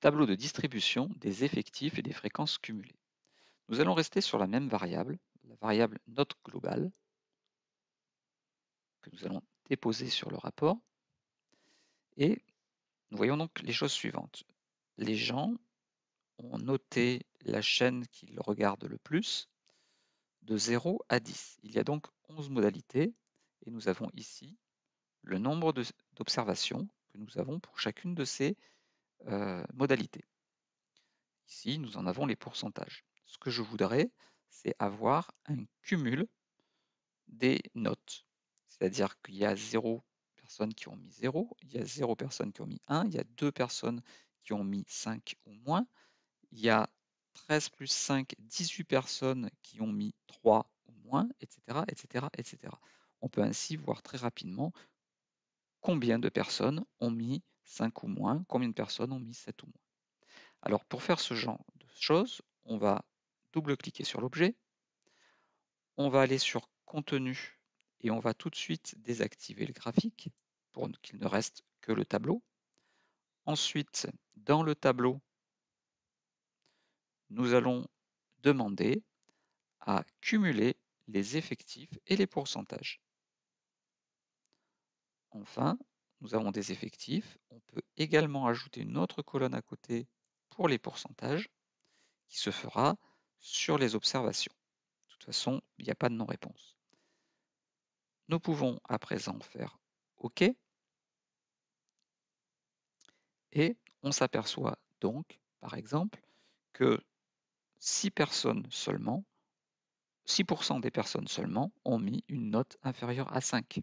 Tableau de distribution des effectifs et des fréquences cumulées. Nous allons rester sur la même variable, la variable note globale, que nous allons déposer sur le rapport. Et nous voyons donc les choses suivantes. Les gens ont noté la chaîne qu'ils regardent le plus de 0 à 10. Il y a donc 11 modalités et nous avons ici le nombre d'observations que nous avons pour chacune de ces euh, modalités. Ici, nous en avons les pourcentages. Ce que je voudrais, c'est avoir un cumul des notes. C'est-à-dire qu'il y a 0 personnes qui ont mis 0, il y a 0 personnes qui ont mis 1, il y a 2 personnes qui ont mis 5 ou moins, il y a 13 plus 5, 18 personnes qui ont mis 3 ou moins, etc. On peut ainsi voir très rapidement combien de personnes ont mis 5 ou moins, combien de personnes ont mis 7 ou moins. Alors pour faire ce genre de choses, on va double-cliquer sur l'objet, on va aller sur contenu et on va tout de suite désactiver le graphique pour qu'il ne reste que le tableau. Ensuite, dans le tableau, nous allons demander à cumuler les effectifs et les pourcentages. Enfin, nous avons des effectifs. On peut également ajouter une autre colonne à côté pour les pourcentages qui se fera sur les observations. De toute façon, il n'y a pas de non-réponse. Nous pouvons à présent faire OK. Et on s'aperçoit donc, par exemple, que 6 personnes seulement, 6% des personnes seulement ont mis une note inférieure à 5.